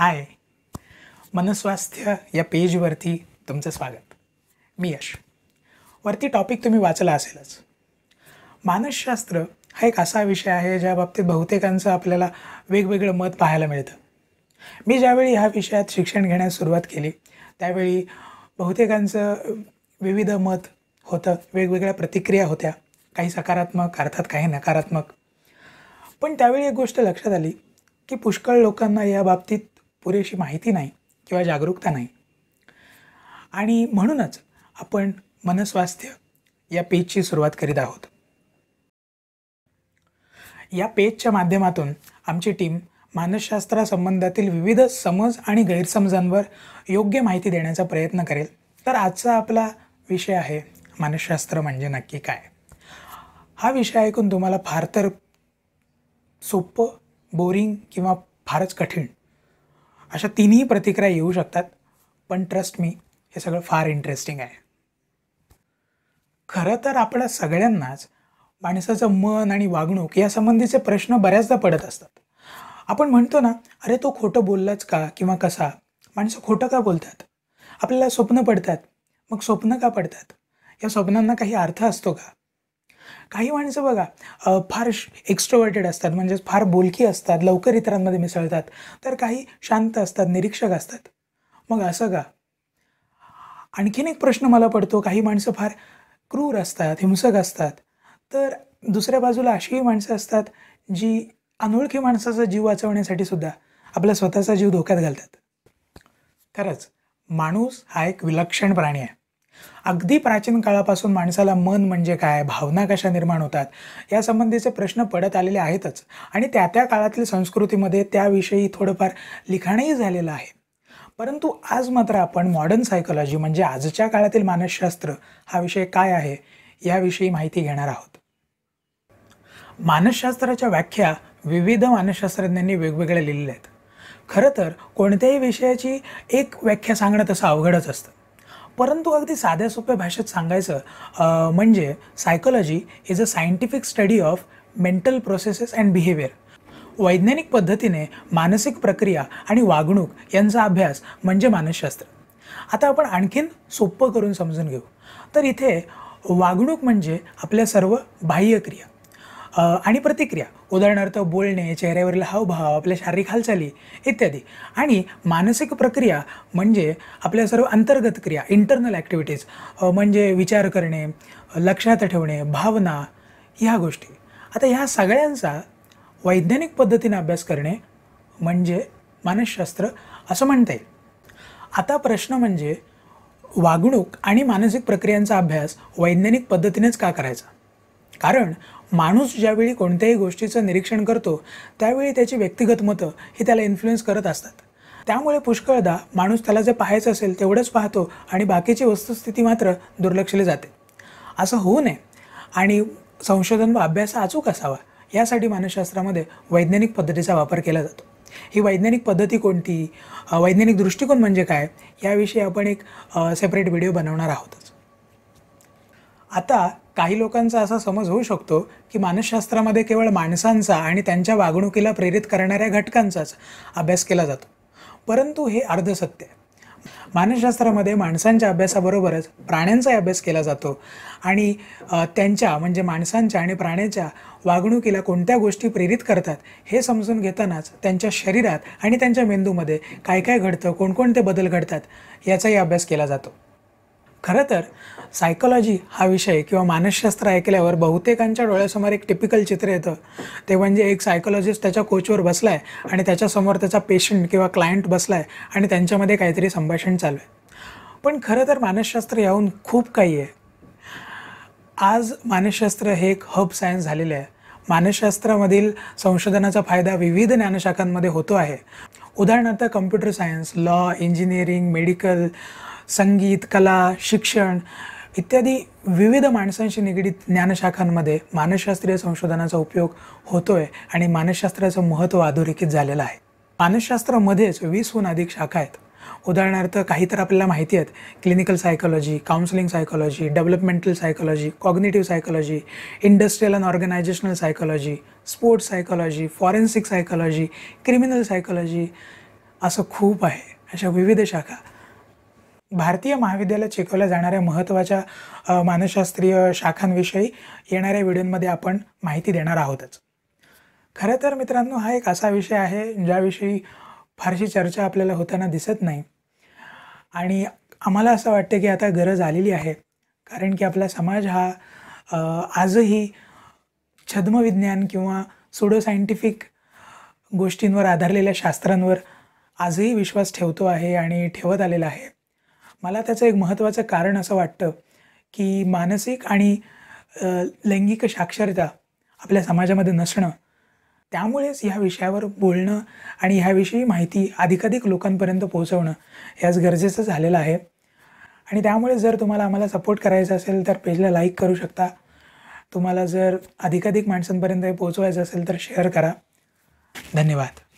हाय मनस्वास्थ्य या पेजवरती तुमचं स्वागत मी यश वरती टॉपिक तुम्ही वाचला असेलच मानसशास्त्र हा एक असा विषय आहे ज्या बाबतीत बहुतेकांचं आपल्याला वेगवेगळं मत पाहायला मिळतं मी ज्यावेळी ह्या विषयात शिक्षण घेण्यास सुरुवात केली त्यावेळी बहुतेकांचं विविध मत होतं वेगवेगळ्या प्रतिक्रिया होत्या काही सकारात्मक अर्थात काही नकारात्मक पण त्यावेळी एक गोष्ट लक्षात आली की पुष्कळ लोकांना या बाबतीत पुरेशी माहिती नाही किंवा जागरूकता नाही आणि म्हणूनच आपण मनस्वास्थ्य या पेजची सुरुवात करीत आहोत या पेजच्या माध्यमातून आमची टीम मानसशास्त्रासंबंधातील विविध समज आणि गैरसमजांवर योग्य माहिती देण्याचा प्रयत्न करेल तर आजचा आपला विषय आहे मानसशास्त्र म्हणजे नक्की काय हा विषय ऐकून तुम्हाला फार तर सोपं बोरिंग किंवा फारच कठीण अशा तिन्ही प्रतिक्रिया येऊ शकतात पण ट्रस्ट मी हे सगळं फार इंटरेस्टिंग आहे खरं तर आपल्या सगळ्यांनाच माणसाचं मन आणि वागणूक यासंबंधीचे प्रश्न बऱ्याचदा पडत असतात आपण म्हणतो ना अरे तो खोटं बोललाच का किंवा कसा माणसं खोटं का बोलतात आपल्याला स्वप्न पडतात मग स्वप्न का पडतात या स्वप्नांना काही अर्थ असतो का काही माणसं बघा फार एक्स्ट्रोवर्टेड असतात म्हणजे फार बोलकी असतात लवकर इतरांमध्ये मिसळतात तर काही शांत असतात निरीक्षक असतात मग असं का आणखीन एक प्रश्न मला पडतो काही माणसं फार क्रूर असतात हिंसक असतात तर दुसऱ्या बाजूला अशीही माणसं असतात जी अनोळखी माणसाचा जीव वाचवण्यासाठी सुद्धा आपला स्वतःचा जीव धोक्यात घालतात खरंच माणूस हा एक विलक्षण प्राणी आहे अगदी प्राचीन काळापासून माणसाला मन म्हणजे काय भावना कशा निर्माण होतात यासंबंधीचे प्रश्न पडत आलेले आहेतच आणि त्या त्या काळातील संस्कृतीमध्ये त्याविषयी थोडंफार लिखाणही झालेलं आहे परंतु आज मात्र आपण मॉडर्न सायकोलॉजी म्हणजे आजच्या काळातील मानसशास्त्र हा विषय काय आहे याविषयी माहिती घेणार आहोत मानसशास्त्राच्या व्याख्या विविध मानसशास्त्रज्ञांनी वेगवेगळ्या लिहिलेल्या आहेत खरं तर कोणत्याही विषयाची एक व्याख्या सांगणं तसं अवघडच असतं परंतु अगदी साध्या सोप्या भाषेत सांगायचं म्हणजे psychology is a scientific study of mental processes and behaviour वैज्ञानिक पद्धतीने मानसिक प्रक्रिया आणि वागणूक यांचा अभ्यास म्हणजे मानसशास्त्र आता आपण आणखीन सोपं करून समजून घेऊ तर इथे वागणूक म्हणजे आपल्या सर्व बाह्यक्रिया आणि प्रतिक्रिया उदाहरणार्थ बोलणे चेहऱ्यावरील हावभाव आपल्या शारीरिक हालचाली इत्यादी आणि मानसिक प्रक्रिया म्हणजे आपल्या सर्व अंतर्गत क्रिया इंटरनल ॲक्टिव्हिटीज म्हणजे विचार करणे लक्षात ठेवणे भावना ह्या गोष्टी आता ह्या सगळ्यांचा वैज्ञानिक पद्धतीने अभ्यास करणे म्हणजे मानसशास्त्र असं म्हणता येईल आता प्रश्न म्हणजे वागणूक आणि मानसिक प्रक्रियांचा अभ्यास वैज्ञानिक पद्धतीनेच का करायचा कारण माणूस ज्यावेळी कोणत्याही गोष्टीचं निरीक्षण करतो त्यावेळी त्याची व्यक्तिगत मतं ही त्याला इन्फ्लुएन्स करत असतात त्यामुळे पुष्कळदा माणूस त्याला जे पाहायचं असेल तेवढंच पाहतो आणि बाकीची वस्तुस्थिती मात्र दुर्लक्षली जाते असं होऊ नये आणि संशोधन व अभ्यास अचूक असावा यासाठी मानसशास्त्रामध्ये वैज्ञानिक पद्धतीचा वापर केला जातो ही वैज्ञानिक पद्धती कोणती वैज्ञानिक दृष्टिकोन म्हणजे काय याविषयी आपण एक सेपरेट व्हिडिओ बनवणार आहोतच आता काही लोकांचा असा समज होऊ शकतो की मानसशास्त्रामध्ये केवळ माणसांचा आणि त्यांच्या वागणुकीला प्रेरित करणाऱ्या घटकांचाच अभ्यास केला जातो परंतु हे अर्धसत्य आहे मानसशास्त्रामध्ये माणसांच्या अभ्यासाबरोबरच प्राण्यांचाही अभ्यास केला जातो आणि त्यांच्या म्हणजे माणसांच्या आणि प्राण्यांच्या वागणुकीला कोणत्या गोष्टी प्रेरित करतात हे समजून घेतानाच त्यांच्या शरीरात आणि त्यांच्या मेंदूमध्ये काय काय घडतं कोणकोणते बदल घडतात याचाही अभ्यास केला जातो खरं तर सायकोलॉजी हा विषय किंवा मानसशास्त्र ऐकल्यावर बहुतेकांच्या डोळ्यासमोर एक टिपिकल चित्र येतं ते म्हणजे एक सायकोलॉजिस्ट त्याच्या कोचवर बसला आहे आणि त्याच्यासमोर त्याचा पेशंट किंवा क्लायंट बसला आहे आणि त्यांच्यामध्ये काहीतरी संभाषण चालू आहे पण खरं तर मानसशास्त्र याहून खूप काही आहे आज मानसशास्त्र हे एक हब सायन्स झालेलं आहे मानसशास्त्रामधील संशोधनाचा फायदा विविध ज्ञानशाखांमध्ये होतो आहे उदाहरणार्थ computer science law engineering medical संगीत कला शिक्षण इत्यादी विविध माणसांशी निगडीत ज्ञानशाखांमध्ये मानसशास्त्रीय संशोधनाचा उपयोग होतो आहे आणि मानसशास्त्राचं महत्त्व अधोरेखित झालेलं आहे मानसशास्त्रामध्येच वीसहून अधिक शाखा आहेत उदाहरणार्थ काही तर आपल्याला माहिती आहेत clinical psychology counselling psychology developmental psychology cognitive psychology industrial and organisational psychology sports psychology forensic psychology criminal psychology असं खूप आहे अशा विविध शाखा भारतीय महाविद्यालयात शिकवल्या जाणाऱ्या महत्त्वाच्या मानसशास्त्रीय शाखांविषयी येणाऱ्या व्हिडिओमध्ये आपण माहिती देणार आहोतच खरं तर मित्रांनो हा एक असा विषय आहे ज्याविषयी फारशी चर्चा आपल्याला होताना दिसत नाही आणि आम्हाला असं वाटतं की आता गरज आलेली आहे कारण की आपला समाज हा आजही छद्मविज्ञान किंवा सुडो सायंटिफिक गोष्टींवर आधारलेल्या शास्त्रांवर आजही विश्वास ठेवतो आहे आणि ठेवत आलेला आहे मला त्याचं एक महत्त्वाचं कारण असं वाटतं की मानसिक आणि लैंगिक साक्षरता आपल्या समाजामध्ये नसणं त्यामुळेच ह्या विषयावर बोलणं आणि ह्याविषयी माहिती अधिकाधिक लोकांपर्यंत पोहोचवणं याच गरजेचं झालेलं आहे आणि त्यामुळे जर तुम्हाला आम्हाला सपोर्ट करायचा असेल तर पेजला लाईक करू शकता तुम्हाला जर अधिकाधिक माणसांपर्यंत हे पोहोचवायचं असेल तर शेअर करा धन्यवाद